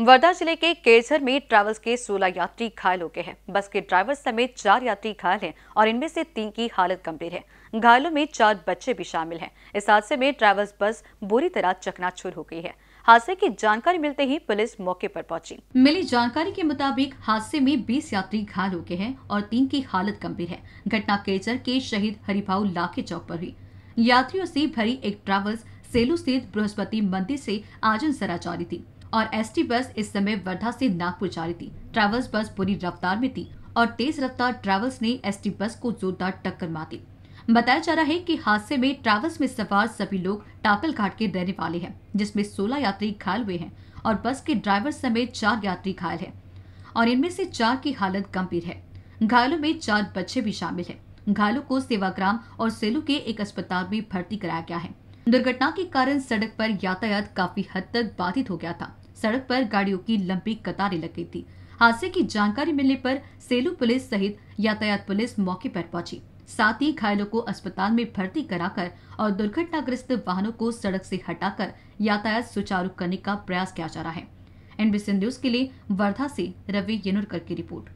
वर्धा जिले के केसर में ट्रैवल्स के 16 यात्री घायल हो गए हैं बस के ड्राइवर समेत चार यात्री घायल हैं और इनमें से तीन की हालत गंभीर है घायलों में चार बच्चे भी शामिल हैं इस हादसे में ट्रैवल्स बस बुरी तरह चकनाचूर हो गई है हादसे की जानकारी मिलते ही पुलिस मौके पर पहुंची। मिली जानकारी के मुताबिक हादसे में 20 यात्री घायल हो गए हैं और तीन की हालत गंभीर है घटना केजर के शहीद हरिभा लाखे चौक पर हुई यात्रियों से भरी एक ट्रैवल्स सेलू स्थित बृहस्पति मंदिर से आजन सरा जा रही थी और एसटी बस इस समय वर्धा से नागपुर जा रही थी ट्रैवल्स बस बुरी रफ्तार में थी और तेज रफ्तार ट्रैवल्स ने एसटी बस को जोरदार टक्कर मार दी बताया जा रहा है कि हादसे में ट्रैवल्स में सवार सभी लोग टाकल घाट के रहने वाले हैं जिसमें 16 यात्री घायल हुए हैं और बस के ड्राइवर समेत चार यात्री घायल हैं और इनमें से चार की हालत गंभीर है घायलों में चार बच्चे भी शामिल हैं घायलों को सेवाग्राम और सेलू के एक अस्पताल में भर्ती कराया गया है दुर्घटना के कारण सड़क पर यातायात काफी हद तक बाधित हो गया था सड़क पर गाड़ियों की लंबी कतारें लग गई थी हादसे की जानकारी मिलने पर सेलू पुलिस सहित यातायात पुलिस मौके पर पहुंची साथ ही घायलों को अस्पताल में भर्ती कराकर और दुर्घटनाग्रस्त वाहनों को सड़क से हटाकर यातायात सुचारू करने का प्रयास किया जा रहा है एनबीसी न्यूज के लिए वर्धा से रवि येनुरकर की रिपोर्ट